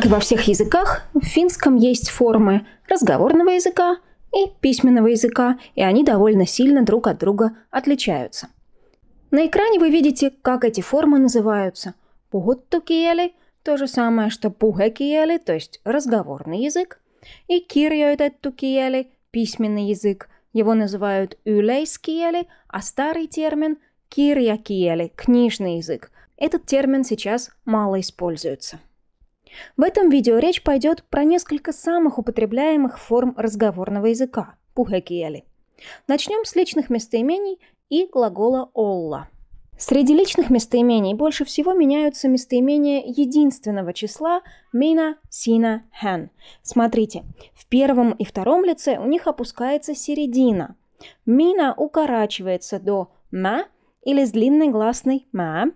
Как и во всех языках, в финском есть формы разговорного языка и письменного языка, и они довольно сильно друг от друга отличаются. На экране вы видите, как эти формы называются. Пугуттукиели – то же самое, что пухекиели, то есть разговорный язык, и кирьоэтэттукиели – письменный язык. Его называют юлейскиели, а старый термин – кирьякиели – книжный язык. Этот термин сейчас мало используется. В этом видео речь пойдет про несколько самых употребляемых форм разговорного языка – пухекиели. Начнем с личных местоимений и глагола «олла». Среди личных местоимений больше всего меняются местоимения единственного числа «мина», «сина», «хэн». Смотрите, в первом и втором лице у них опускается середина. «Мина» укорачивается до «ма» или с длинной гласной «ма»,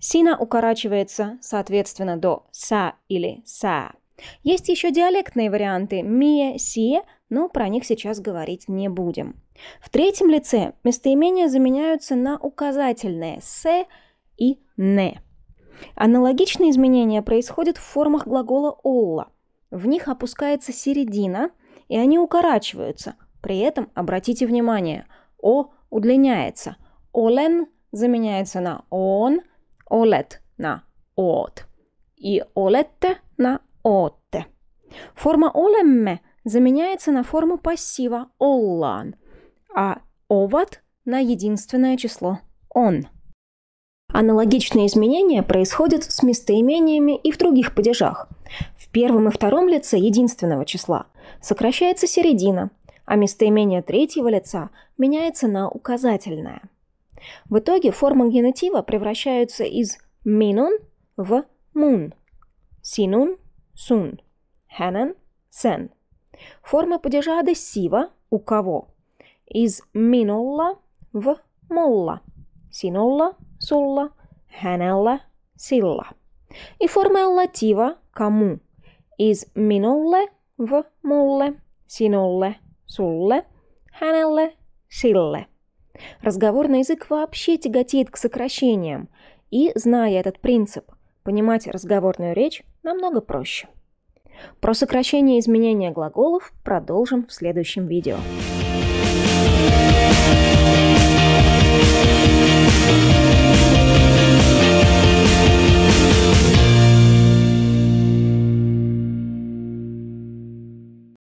Сина укорачивается, соответственно, до «са» или «са». Есть еще диалектные варианты «мие», «сие», но про них сейчас говорить не будем. В третьем лице местоимения заменяются на указательные «се» и «не». Аналогичные изменения происходят в формах глагола «олла». В них опускается середина, и они укорачиваются. При этом обратите внимание, «о» удлиняется, «олен» заменяется на «он», olet на oot и олетте на отте. Форма олемме заменяется на форму пассива оллан, а оват на единственное число он. Аналогичные изменения происходят с местоимениями и в других падежах. В первом и втором лице единственного числа сокращается середина, а местоимение третьего лица меняется на указательное – в итоге формы генитива превращаются из минун в мун, синун – сун, хэнэн – сен. Формы падежа сива – у кого? Из минулла в мулла, синулла – сулла, хэнелла – силла. И формы латива – кому? Из минулле в мулле, синулле – сулле, хэнелле – силле. Разговорный язык вообще тяготеет к сокращениям, и, зная этот принцип, понимать разговорную речь намного проще. Про сокращение изменения глаголов продолжим в следующем видео.